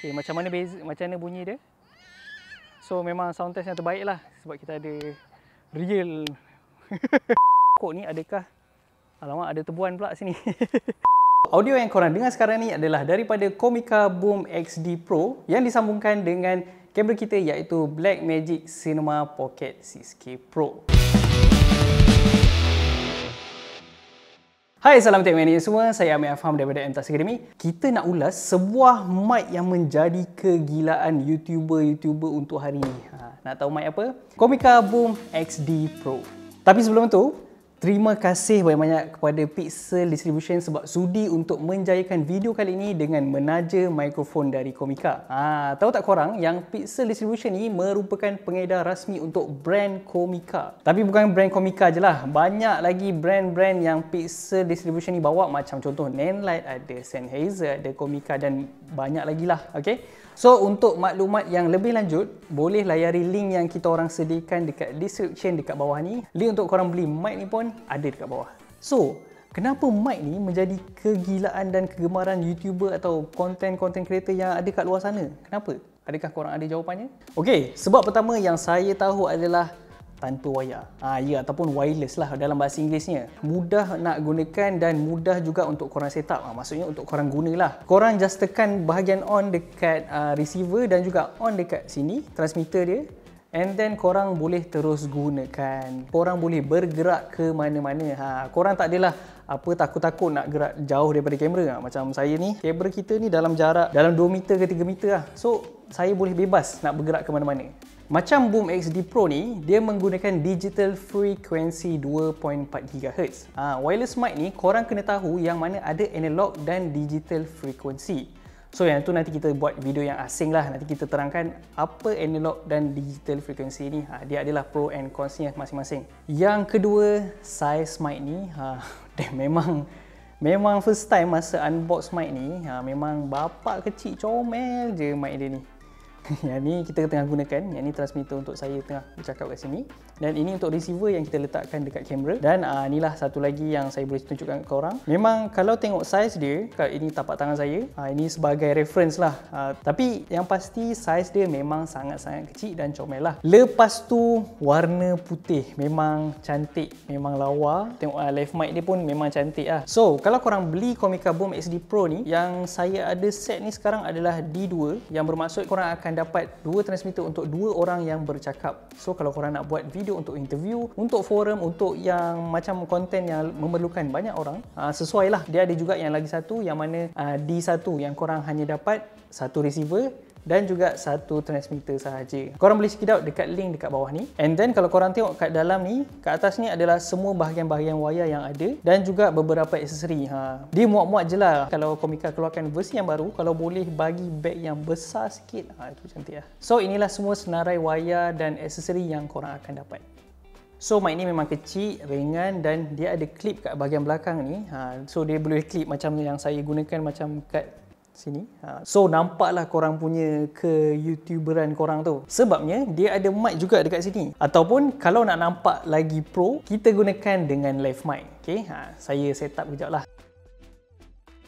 Okay, macam mana beza, macam mana bunyi dia? So memang sound test yang terbaik lah sebab kita ada real. Kok ni adakah? Alamak ada tebuan pula sini. Audio yang korang dengar sekarang ni adalah daripada Komika Boom XD Pro yang disambungkan dengan kamera kita iaitu Blackmagic Cinema Pocket 6K Pro. Hai, salam tech mania semua. Saya Amir Afham daripada MTAS Academy. Kita nak ulas sebuah mic yang menjadi kegilaan YouTuber-YouTuber untuk hari ini. Ha, nak tahu mic apa? Komika Boom XD Pro. Tapi sebelum itu. Terima kasih banyak-banyak kepada Pixel Distribution sebab sudi untuk menjayakan video kali ini dengan menaja mikrofon dari Komika. Ha, tahu tak korang yang Pixel Distribution ini merupakan pengedar rasmi untuk brand Komika. Tapi bukan brand Komika je lah. Banyak lagi brand-brand yang Pixel Distribution ni bawa macam contoh Nanlite, ada Sennheiser, ada Komika dan banyak lagi lah. Okay? So untuk maklumat yang lebih lanjut, boleh layari link yang kita orang sediakan dekat description dekat bawah ni. Link untuk korang beli mic ni pun ada dekat bawah. So, kenapa mic ni menjadi kegilaan dan kegemaran YouTuber atau content-content creator yang ada kat luar sana? Kenapa? Adakah korang ada jawapannya? Okay, sebab pertama yang saya tahu adalah tanpa waya, Ha, ya, ataupun wireless lah dalam bahasa Inggerisnya. Mudah nak gunakan dan mudah juga untuk korang set up. Ha, maksudnya untuk korang lah. Korang just tekan bahagian on dekat uh, receiver dan juga on dekat sini, transmitter dia. And then korang boleh terus gunakan. Korang boleh bergerak ke mana-mana. Ha, korang tak adalah apa takut-takut nak gerak jauh daripada kamera. Ha, macam saya ni, kamera kita ni dalam jarak dalam 2 meter ke 3 meter lah. So, saya boleh bebas nak bergerak ke mana-mana. Macam Boom XD Pro ni, dia menggunakan digital frequency 2.4 GHz. Ha, wireless mic ni korang kena tahu yang mana ada analog dan digital frequency. So yang tu nanti kita buat video yang asing lah. Nanti kita terangkan apa analog dan digital frequency ni. Ha, dia adalah pro and consnya masing-masing. Yang kedua, size mic ni. Ha, dia memang memang first time masa unbox mic ni. Ha, memang bapak kecil comel je mic dia ni. yang ni kita tengah gunakan, yang ni transmitter untuk saya tengah bercakap kat sini dan ini untuk receiver yang kita letakkan dekat kamera dan uh, inilah satu lagi yang saya boleh tunjukkan ke korang memang kalau tengok size dia kalau ini tapak tangan saya uh, ini sebagai reference lah uh, tapi yang pasti size dia memang sangat-sangat kecil dan comel lah lepas tu warna putih memang cantik memang lawa tengok uh, live mic dia pun memang cantik lah so kalau korang beli Comica Boom XD Pro ni yang saya ada set ni sekarang adalah D2 yang bermaksud korang akan dapat dua transmitter untuk dua orang yang bercakap so kalau korang nak buat video video untuk interview, untuk forum, untuk yang macam konten yang memerlukan banyak orang. Uh, lah Dia ada juga yang lagi satu yang mana uh, ah, D1 yang korang hanya dapat satu receiver dan juga satu transmitter sahaja. Korang boleh check out dekat link dekat bawah ni. And then kalau korang tengok kat dalam ni, kat atas ni adalah semua bahagian-bahagian wayar yang ada dan juga beberapa aksesori. Ha. Dia muat-muat je lah kalau Komika keluarkan versi yang baru, kalau boleh bagi beg yang besar sikit. Ha, itu cantik lah. So inilah semua senarai wayar dan aksesori yang korang akan dapat. So mic ni memang kecil, ringan dan dia ada clip kat bahagian belakang ni. Ha, so dia boleh clip macam yang saya gunakan macam kat sini. Ha, so nampaklah korang punya ke YouTuberan korang tu. Sebabnya dia ada mic juga dekat sini. Ataupun kalau nak nampak lagi pro, kita gunakan dengan live mic. Okay, ha, saya set up kejap lah.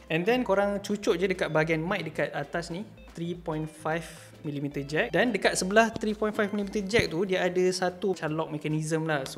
And then korang cucuk je dekat bahagian mic dekat atas ni. 3.5mm jack. Dan dekat sebelah 3.5mm jack tu, dia ada satu charlock mechanism lah. So,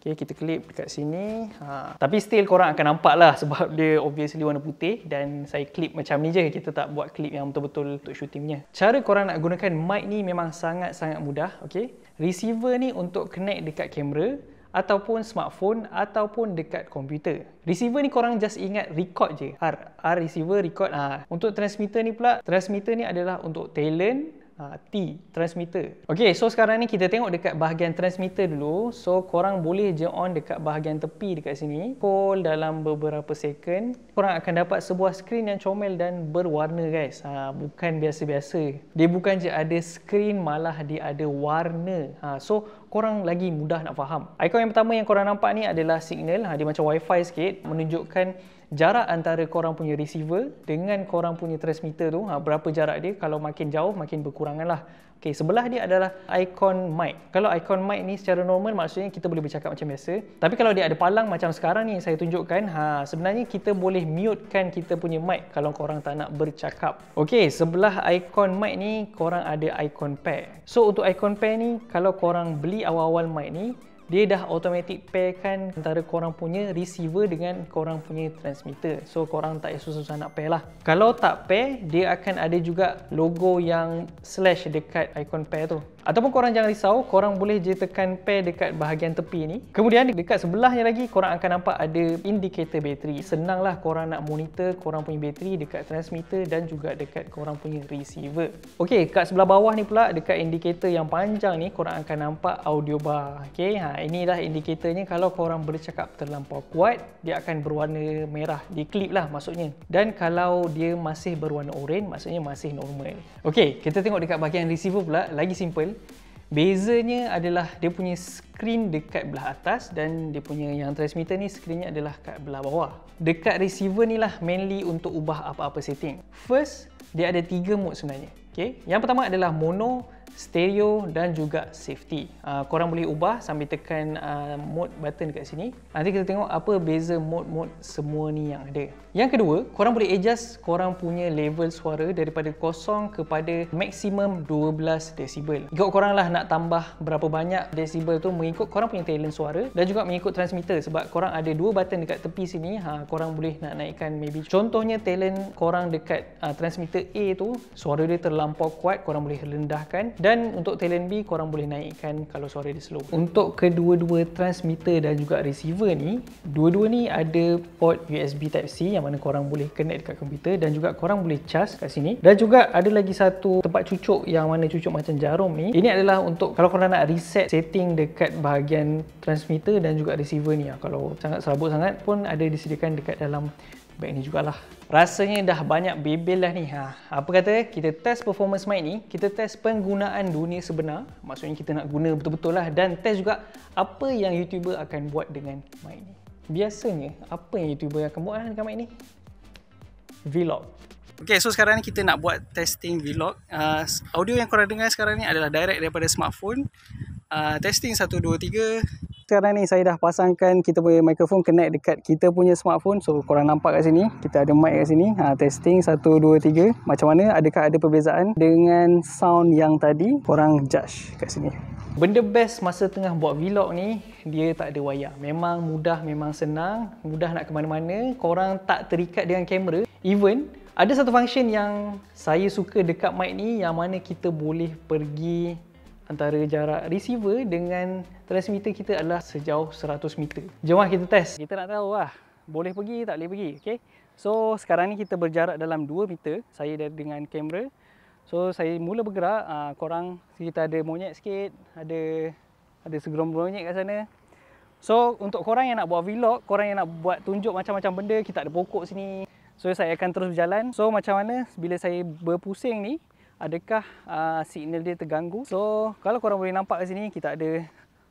Okay, kita klip dekat sini. Ha. Tapi still korang akan nampak lah sebab dia obviously warna putih dan saya klip macam ni je. Kita tak buat klip yang betul-betul untuk syutingnya. Cara korang nak gunakan mic ni memang sangat-sangat mudah. Okay? Receiver ni untuk connect dekat kamera ataupun smartphone ataupun dekat komputer. Receiver ni korang just ingat record je. R, R receiver record. Ha. Untuk transmitter ni pula, transmitter ni adalah untuk talent Ah, T transmitter. Okey, so sekarang ni kita tengok dekat bahagian transmitter dulu. So korang boleh je on dekat bahagian tepi dekat sini. Call dalam beberapa second, korang akan dapat sebuah skrin yang comel dan berwarna guys. Ha, bukan biasa-biasa. Dia bukan je ada skrin malah dia ada warna. Ha, so korang lagi mudah nak faham. Ikon yang pertama yang korang nampak ni adalah signal. Ha, dia macam wifi sikit menunjukkan jarak antara korang punya receiver dengan korang punya transmitter tu ha, berapa jarak dia kalau makin jauh makin berkurangan lah Okey, sebelah dia adalah ikon mic. Kalau ikon mic ni secara normal maksudnya kita boleh bercakap macam biasa. Tapi kalau dia ada palang macam sekarang ni saya tunjukkan, ha sebenarnya kita boleh mutekan kita punya mic kalau korang tak nak bercakap. Okey, sebelah ikon mic ni korang ada ikon pair. So untuk ikon pair ni kalau korang beli awal-awal mic ni, dia dah automatic kan antara korang punya receiver dengan korang punya transmitter so korang tak payah susah-susah nak pair lah kalau tak pair dia akan ada juga logo yang slash dekat icon pair tu Ataupun korang jangan risau, korang boleh je tekan pair dekat bahagian tepi ni. Kemudian dekat sebelahnya lagi, korang akan nampak ada indikator bateri. Senanglah korang nak monitor korang punya bateri dekat transmitter dan juga dekat korang punya receiver. Okey, kat sebelah bawah ni pula, dekat indikator yang panjang ni, korang akan nampak audio bar. Okey, ha, inilah indikatornya kalau korang bercakap terlampau kuat, dia akan berwarna merah. Di clip lah maksudnya. Dan kalau dia masih berwarna oranye, maksudnya masih normal. Okey, kita tengok dekat bahagian receiver pula, lagi simple. Google bezanya adalah dia punya screen dekat belah atas dan dia punya yang transmitter ni screennya adalah kat belah bawah dekat receiver ni lah mainly untuk ubah apa-apa setting first dia ada tiga mode sebenarnya okay. yang pertama adalah mono stereo dan juga safety. Uh, korang boleh ubah sambil tekan uh, mode button dekat sini. Nanti kita tengok apa beza mode-mode semua ni yang ada. Yang kedua, korang boleh adjust korang punya level suara daripada kosong kepada maksimum 12 desibel. Ikut korang lah nak tambah berapa banyak desibel tu mengikut korang punya talent suara dan juga mengikut transmitter sebab korang ada dua button dekat tepi sini. Ha, korang boleh nak naikkan maybe contohnya talent korang dekat uh, transmitter A tu suara dia terlampau kuat, korang boleh rendahkan dan untuk talent B korang boleh naikkan kalau suara dia slow untuk kedua-dua transmitter dan juga receiver ni dua-dua ni ada port USB type C yang mana korang boleh connect dekat komputer dan juga korang boleh charge kat sini dan juga ada lagi satu tempat cucuk yang mana cucuk macam jarum ni ini adalah untuk kalau korang nak reset setting dekat bahagian transmitter dan juga receiver ni ah, kalau sangat serabut sangat pun ada disediakan dekat dalam Bag ni jugalah. Rasanya dah banyak bebel lah ni. Ha. Apa kata kita test performance mic ni, kita test penggunaan dunia sebenar. Maksudnya kita nak guna betul-betul lah dan test juga apa yang YouTuber akan buat dengan mic ni. Biasanya, apa yang YouTuber akan buat lah dengan mic ni? Vlog. Okay, so sekarang ni kita nak buat testing vlog. Uh, audio yang korang dengar sekarang ni adalah direct daripada smartphone. Uh, testing 1, 2, 3 sekarang ni saya dah pasangkan kita punya microphone connect dekat kita punya smartphone so korang nampak kat sini kita ada mic kat sini ha, testing 1, 2, 3 macam mana adakah ada perbezaan dengan sound yang tadi korang judge kat sini benda best masa tengah buat vlog ni dia tak ada wayar memang mudah memang senang mudah nak ke mana-mana korang tak terikat dengan kamera even ada satu function yang saya suka dekat mic ni yang mana kita boleh pergi antara jarak receiver dengan transmitter kita adalah sejauh 100 meter. Jom lah kita test. Kita nak tahu lah, boleh pergi tak boleh pergi. Okay? So sekarang ni kita berjarak dalam 2 meter, saya dengan kamera. So saya mula bergerak, uh, korang kita ada monyet sikit, ada ada segerombolan monyet kat sana. So untuk korang yang nak buat vlog, korang yang nak buat tunjuk macam-macam benda, kita ada pokok sini. So saya akan terus berjalan. So macam mana bila saya berpusing ni, adakah uh, signal dia terganggu so kalau korang boleh nampak kat sini kita ada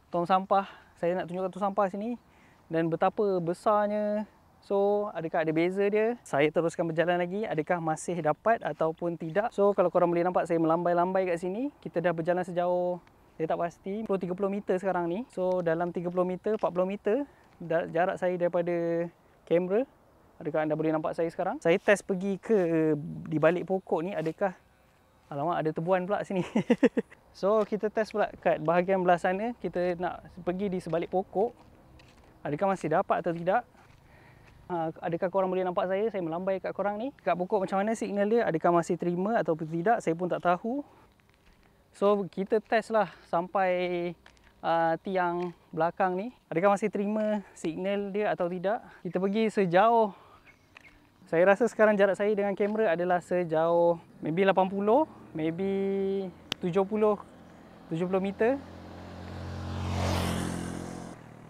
tong sampah saya nak tunjukkan tong sampah sini dan betapa besarnya so adakah ada beza dia saya teruskan berjalan lagi adakah masih dapat ataupun tidak so kalau korang boleh nampak saya melambai-lambai kat sini kita dah berjalan sejauh saya tak pasti 30 meter sekarang ni so dalam 30 meter 40 meter jarak saya daripada kamera adakah anda boleh nampak saya sekarang saya test pergi ke eh, di balik pokok ni adakah Alamak, ada tebuan pula sini. so, kita test pula kat bahagian belah sana. Kita nak pergi di sebalik pokok. Adakah masih dapat atau tidak? Ha, adakah korang boleh nampak saya? Saya melambai kat korang ni. Kat pokok macam mana signal dia? Adakah masih terima atau tidak? Saya pun tak tahu. So, kita test lah sampai uh, tiang belakang ni. Adakah masih terima signal dia atau tidak? Kita pergi sejauh. Saya rasa sekarang jarak saya dengan kamera adalah sejauh maybe maybe 70 70 meter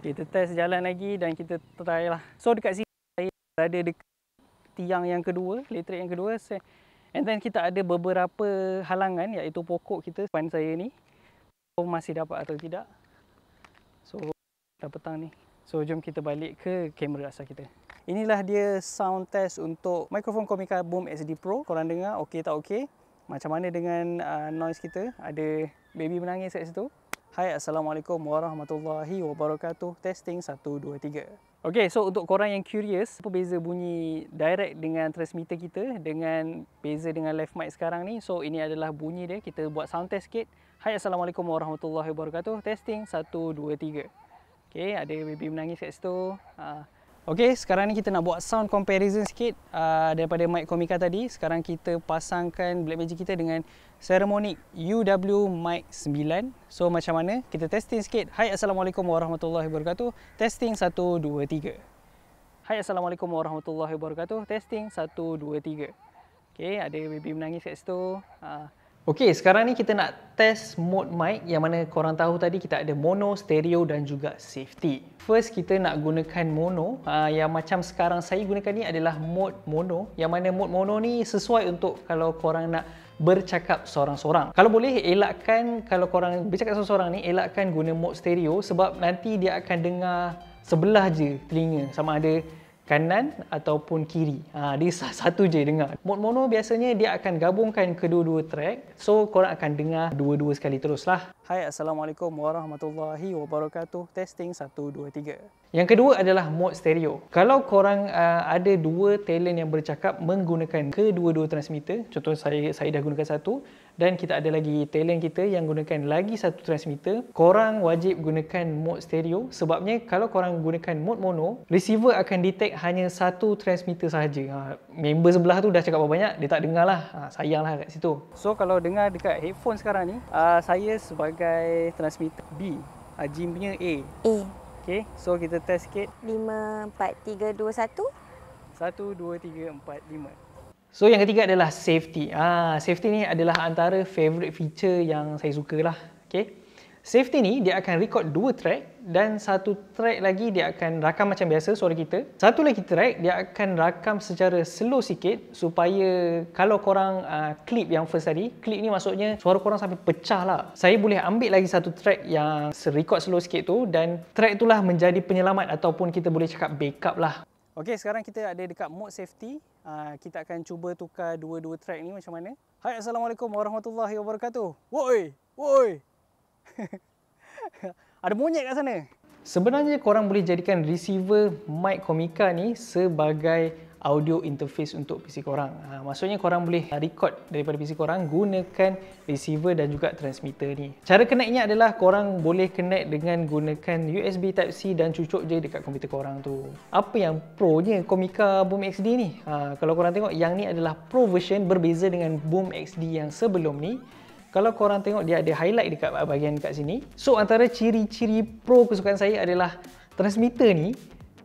kita test jalan lagi dan kita try lah so dekat sini saya berada dekat tiang yang kedua elektrik yang kedua and then kita ada beberapa halangan iaitu pokok kita depan saya ni so masih dapat atau tidak so dah petang ni so jom kita balik ke kamera asal kita inilah dia sound test untuk microphone Comica Boom SD Pro korang dengar ok tak ok macam mana dengan uh, noise kita ada baby menangis kat situ Hai Assalamualaikum Warahmatullahi Wabarakatuh Testing 1, 2, 3 Okay, so untuk korang yang curious Apa beza bunyi direct dengan transmitter kita Dengan beza dengan left mic sekarang ni So ini adalah bunyi dia Kita buat sound test sikit Hai Assalamualaikum Warahmatullahi Wabarakatuh Testing 1, 2, 3 Okay, ada baby menangis kat situ uh, Ok, sekarang ni kita nak buat sound comparison sikit uh, daripada mic komika tadi. Sekarang kita pasangkan Blackmagic kita dengan Ceremonic UW Mic 9. So, macam mana? Kita testing sikit. Hai, Assalamualaikum Warahmatullahi Wabarakatuh. Testing 1, 2, 3. Hai, Assalamualaikum Warahmatullahi Wabarakatuh. Testing 1, 2, 3. Ok, ada baby menangis kat situ. Uh, Okey, sekarang ni kita nak test mode mic yang mana korang tahu tadi kita ada mono, stereo dan juga safety. First kita nak gunakan mono. Ah, yang macam sekarang saya gunakan ni adalah mode mono. Yang mana mode mono ni sesuai untuk kalau korang nak bercakap seorang-seorang. Kalau boleh elakkan kalau korang bercakap seorang-seorang ni elakkan guna mode stereo sebab nanti dia akan dengar sebelah je telinga sama ada kanan ataupun kiri. Ha, dia satu je dengar. Mode mono biasanya dia akan gabungkan kedua-dua track. So korang akan dengar dua-dua sekali teruslah. Hai Assalamualaikum Warahmatullahi Wabarakatuh. Testing 1, 2, 3. Yang kedua adalah mode stereo. Kalau korang uh, ada dua talent yang bercakap menggunakan kedua-dua transmitter, contoh saya saya dah gunakan satu dan kita ada lagi talent kita yang gunakan lagi satu transmitter, korang wajib gunakan mode stereo sebabnya kalau korang gunakan mode mono, receiver akan detect hanya satu transmitter sahaja. Ha, member sebelah tu dah cakap apa banyak, dia tak dengar lah. Ha, lah kat situ. So kalau dengar dekat headphone sekarang ni, uh, saya sebagai transmitter B, uh, Jim punya A. A. Okay, so kita test sikit. 5 4 3 2 1. 1 2 3 4 So yang ketiga adalah safety. Ah, safety ni adalah antara favorite feature yang saya sukalah. Okey. Safety ni dia akan record dua track dan satu track lagi dia akan rakam macam biasa suara kita. Satu lagi track dia akan rakam secara slow sikit supaya kalau korang uh, clip yang first tadi, clip ni maksudnya suara korang sampai pecah lah. Saya boleh ambil lagi satu track yang record slow sikit tu dan track tu lah menjadi penyelamat ataupun kita boleh cakap backup lah. Okay sekarang kita ada dekat mode safety. Uh, kita akan cuba tukar dua-dua track ni macam mana. Hai Assalamualaikum Warahmatullahi Wabarakatuh. Woi, woi. ada monyet kat sana. Sebenarnya korang boleh jadikan receiver mic komika ni sebagai audio interface untuk PC korang. Ha, maksudnya korang boleh record daripada PC korang gunakan receiver dan juga transmitter ni. Cara connectnya adalah korang boleh connect dengan gunakan USB Type-C dan cucuk je dekat komputer korang tu. Apa yang pro-nya Komika Boom XD ni? Ha, kalau korang tengok yang ni adalah pro version berbeza dengan Boom XD yang sebelum ni kalau korang tengok dia ada highlight dekat bahagian dekat sini so antara ciri-ciri pro kesukaan saya adalah transmitter ni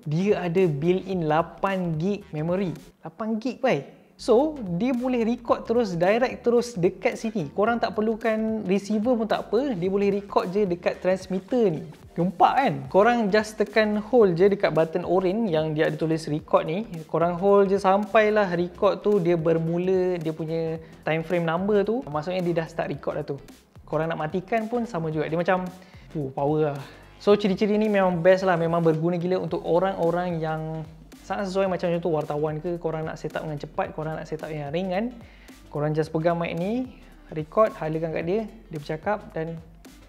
dia ada built-in 8GB memory 8GB why? so dia boleh record terus direct terus dekat sini korang tak perlukan receiver pun tak apa dia boleh record je dekat transmitter ni keempat kan korang just tekan hold je dekat button orange yang dia ada tulis record ni korang hold je sampai lah record tu dia bermula dia punya time frame number tu maksudnya dia dah start record dah tu korang nak matikan pun sama juga dia macam uh, power lah so ciri-ciri ni memang best lah memang berguna gila untuk orang-orang yang sangat sesuai macam tu wartawan ke korang nak set up dengan cepat korang nak set up yang ringan korang just pegang mic ni record halakan kat dia dia bercakap dan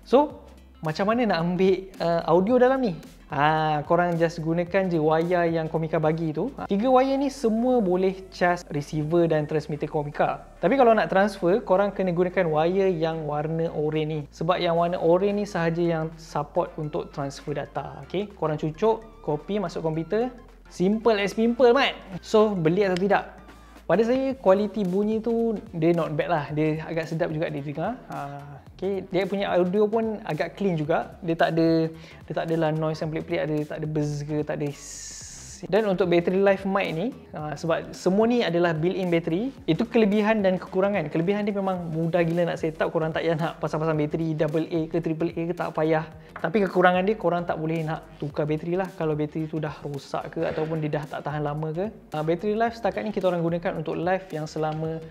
so macam mana nak ambil uh, audio dalam ni? Ha, korang just gunakan je wayar yang Komika bagi tu. Ha, tiga wayar ni semua boleh charge receiver dan transmitter Komika. Tapi kalau nak transfer, korang kena gunakan wire yang warna oranye ni. Sebab yang warna oranye ni sahaja yang support untuk transfer data. Okay? Korang cucuk, copy masuk komputer. Simple as simple, Mat. So, beli atau tidak? pada saya kualiti bunyi tu dia not bad lah dia agak sedap juga di tengah ha, okay. dia punya audio pun agak clean juga dia tak ada dia tak adalah noise yang pelik-pelik ada tak ada buzz ke tak ada dan untuk battery life mic ni ah, sebab semua ni adalah built-in battery, itu kelebihan dan kekurangan. Kelebihan ni memang mudah gila nak setup, korang tak payah nak pasang-pasang battery AA ke AAA ke tak payah. Tapi kekurangan dia korang tak boleh nak tukar battery lah kalau battery tu dah rosak ke ataupun dia dah tak tahan lama ke. Ah, battery life setakat ni kita orang gunakan untuk life yang selama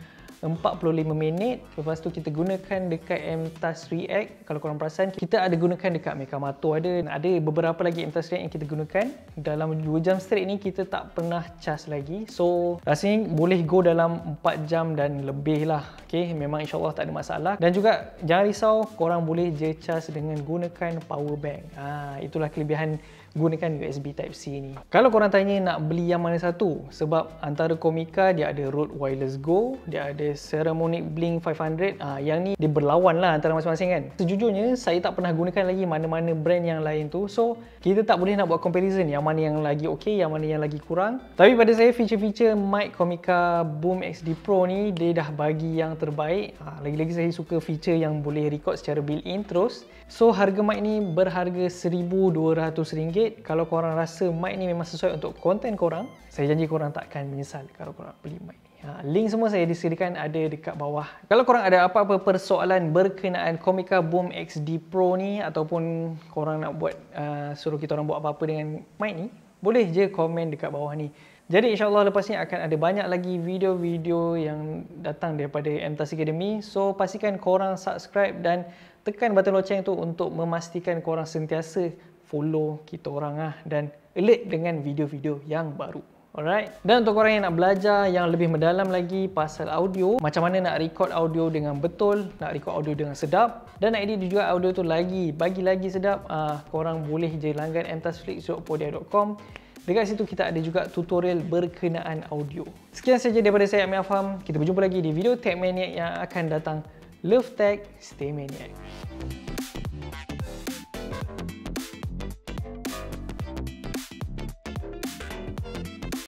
45 minit lepas tu kita gunakan dekat MTAS React kalau korang perasan kita ada gunakan dekat Mega Mato ada ada beberapa lagi MTAS React yang kita gunakan dalam 2 jam straight ni kita tak pernah charge lagi so rasanya boleh go dalam 4 jam dan lebih lah okay, memang insyaAllah tak ada masalah dan juga jangan risau korang boleh je charge dengan gunakan power bank ha, itulah kelebihan gunakan USB Type-C ni. Kalau korang tanya nak beli yang mana satu sebab antara Komika dia ada Rode Wireless Go, dia ada Ceramonic Blink 500 ah yang ni dia berlawan lah antara masing-masing kan. Sejujurnya saya tak pernah gunakan lagi mana-mana brand yang lain tu so kita tak boleh nak buat comparison yang mana yang lagi okey, yang mana yang lagi kurang. Tapi pada saya feature-feature mic Komika Boom XD Pro ni dia dah bagi yang terbaik. Ah, lagi-lagi saya suka feature yang boleh record secara built-in terus. So harga mic ni berharga RM1,200 ringgit. Kalau korang rasa mic ni memang sesuai untuk konten korang, saya janji korang takkan menyesal kalau korang beli mic ni. Ha, link semua saya disediakan ada dekat bawah. Kalau korang ada apa-apa persoalan berkenaan Comica Boom XD Pro ni ataupun korang nak buat uh, suruh kita orang buat apa-apa dengan mic ni, boleh je komen dekat bawah ni. Jadi insyaAllah lepas ni akan ada banyak lagi video-video yang datang daripada MTAS Academy. So pastikan korang subscribe dan tekan button loceng tu untuk memastikan korang sentiasa follow kita orang lah dan alert dengan video-video yang baru. Alright. Dan untuk korang yang nak belajar yang lebih mendalam lagi pasal audio, macam mana nak record audio dengan betul, nak record audio dengan sedap dan nak edit juga audio tu lagi, bagi lagi sedap, uh, korang boleh je langgan mtasflix.podia.com. Dekat situ kita ada juga tutorial berkenaan audio. Sekian saja daripada saya Amir Afam. Kita berjumpa lagi di video Tech Maniac yang akan datang. Love Tech, Stay Maniac.